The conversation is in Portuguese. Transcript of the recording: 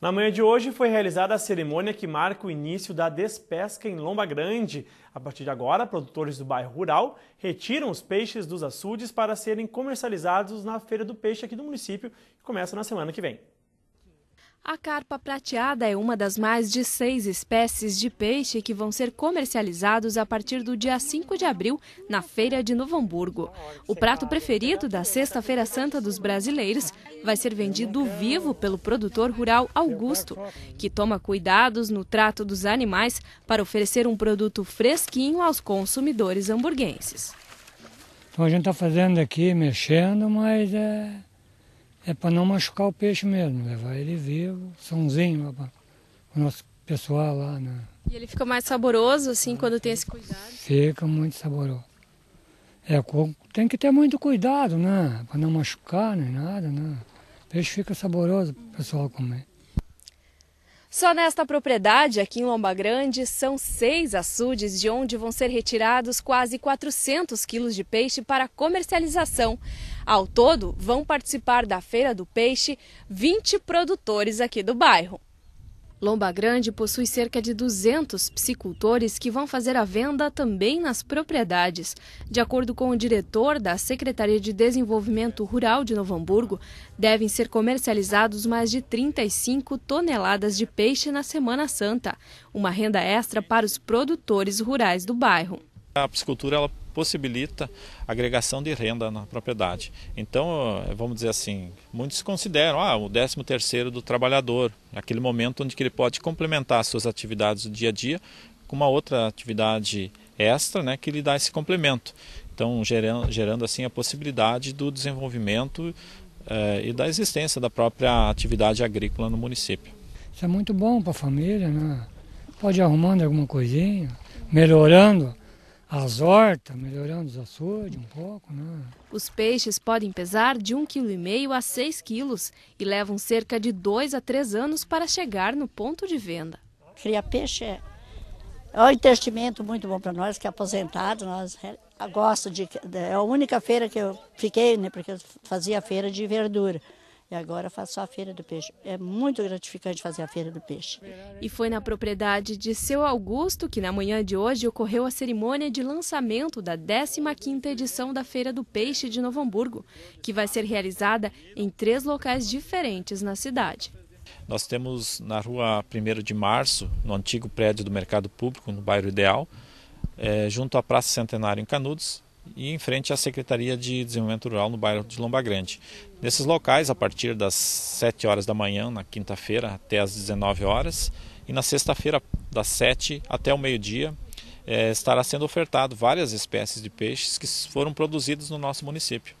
Na manhã de hoje foi realizada a cerimônia que marca o início da despesca em Lomba Grande. A partir de agora, produtores do bairro rural retiram os peixes dos açudes para serem comercializados na Feira do Peixe aqui do município, que começa na semana que vem. A carpa prateada é uma das mais de seis espécies de peixe que vão ser comercializados a partir do dia 5 de abril na Feira de Novo Hamburgo. O prato preferido da Sexta-feira Santa dos brasileiros vai ser vendido vivo pelo produtor rural Augusto, que toma cuidados no trato dos animais para oferecer um produto fresquinho aos consumidores hamburguenses. Então a gente está fazendo aqui, mexendo, mas é é para não machucar o peixe mesmo, levar ele vivo, sonzinho lá para o nosso pessoal lá. Né? E ele fica mais saboroso assim quando tem esse cuidado? Fica muito saboroso. É, tem que ter muito cuidado, né? Para não machucar nem nada, né? O peixe fica saboroso para o pessoal comer. Só nesta propriedade, aqui em Lomba Grande, são seis açudes de onde vão ser retirados quase 400 quilos de peixe para comercialização. Ao todo, vão participar da Feira do Peixe 20 produtores aqui do bairro. Lomba Grande possui cerca de 200 psicultores que vão fazer a venda também nas propriedades. De acordo com o diretor da Secretaria de Desenvolvimento Rural de Novo Hamburgo, devem ser comercializados mais de 35 toneladas de peixe na Semana Santa, uma renda extra para os produtores rurais do bairro. A piscicultura ela possibilita agregação de renda na propriedade. Então, eh, vamos dizer assim, muitos consideram ah, o 13 terceiro do trabalhador, aquele momento onde ele pode complementar suas atividades do dia a dia com uma outra atividade extra, né, que lhe dá esse complemento. Então, gerando, gerando assim a possibilidade do desenvolvimento eh, e da existência da própria atividade agrícola no município. Isso é muito bom para a família, né? Pode ir arrumando alguma coisinha, melhorando as hortas, melhorando os açudes um pouco. Né? Os peixes podem pesar de 1,5 kg a 6 kg e levam cerca de 2 a 3 anos para chegar no ponto de venda. Cria peixe é, é um investimento muito bom para nós, que é aposentado, nós é, gosto de... É a única feira que eu fiquei, né, porque eu fazia feira de verdura. E agora faço a feira do peixe. É muito gratificante fazer a feira do peixe. E foi na propriedade de seu Augusto que na manhã de hoje ocorreu a cerimônia de lançamento da 15ª edição da Feira do Peixe de Novo Hamburgo, que vai ser realizada em três locais diferentes na cidade. Nós temos na rua 1 de Março, no antigo prédio do Mercado Público, no bairro Ideal, é, junto à Praça Centenário em Canudos, e em frente à Secretaria de Desenvolvimento Rural no bairro de Lomba Grande. Nesses locais, a partir das 7 horas da manhã, na quinta-feira, até as 19 horas, e na sexta-feira, das 7 até o meio-dia, eh, estará sendo ofertado várias espécies de peixes que foram produzidos no nosso município.